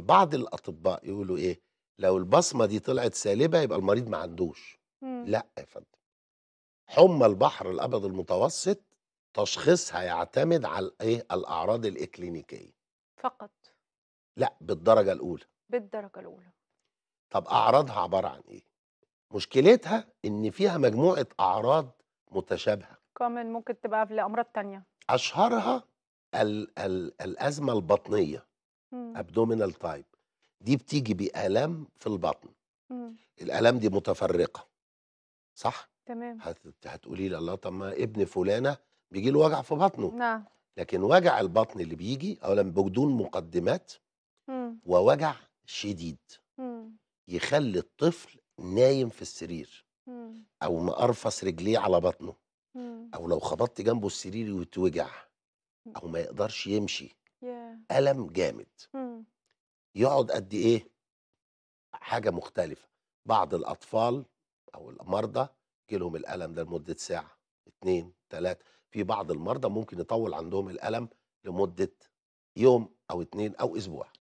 بعض الاطباء يقولوا ايه لو البصمه دي طلعت سالبه يبقى المريض ما عندوش مم. لا يا فندم حمى البحر الابيض المتوسط تشخيصها يعتمد على ايه الاعراض الاكلينيكيه فقط لا بالدرجه الاولى بالدرجه الاولى طب اعراضها عباره عن ايه مشكلتها ان فيها مجموعه اعراض متشابهه كومن ممكن تبقى في امراض تانية اشهرها الـ الـ الازمه البطنيه ابدومينال تايب دي بتيجي بآلام في البطن مم. الآلام دي متفرقة صح؟ تمام هت... هتقولي لي الله طب ما ابن فلانة بيجي له وجع في بطنه نعم لكن وجع البطن اللي بيجي أولا بدون مقدمات مم. ووجع شديد مم. يخلي الطفل نايم في السرير مم. أو مقرفص رجليه على بطنه مم. أو لو خبطت جنبه السرير يتوجع أو ما يقدرش يمشي الم جامد إمم. يقعد قد ايه حاجه مختلفه بعض الاطفال او المرضى يجيلهم الالم ده لمده ساعه اتنين تلاته في بعض المرضى ممكن يطول عندهم الالم لمده يوم او اتنين او اسبوع